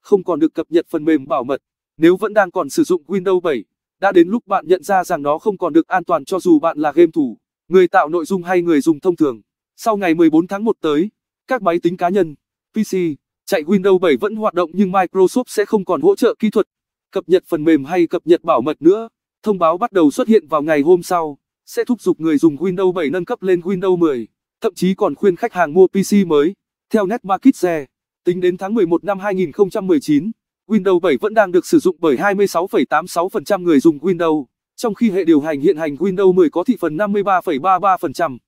không còn được cập nhật phần mềm bảo mật. Nếu vẫn đang còn sử dụng Windows 7, đã đến lúc bạn nhận ra rằng nó không còn được an toàn cho dù bạn là game thủ, người tạo nội dung hay người dùng thông thường. Sau ngày 14 tháng 1 tới, các máy tính cá nhân, PC, chạy Windows 7 vẫn hoạt động nhưng Microsoft sẽ không còn hỗ trợ kỹ thuật, cập nhật phần mềm hay cập nhật bảo mật nữa. Thông báo bắt đầu xuất hiện vào ngày hôm sau, sẽ thúc giục người dùng Windows 7 nâng cấp lên Windows 10, thậm chí còn khuyên khách hàng mua PC mới. Theo Net Tính đến tháng 11 năm 2019, Windows 7 vẫn đang được sử dụng bởi 26,86% người dùng Windows, trong khi hệ điều hành hiện hành Windows 10 có thị phần 53,33%.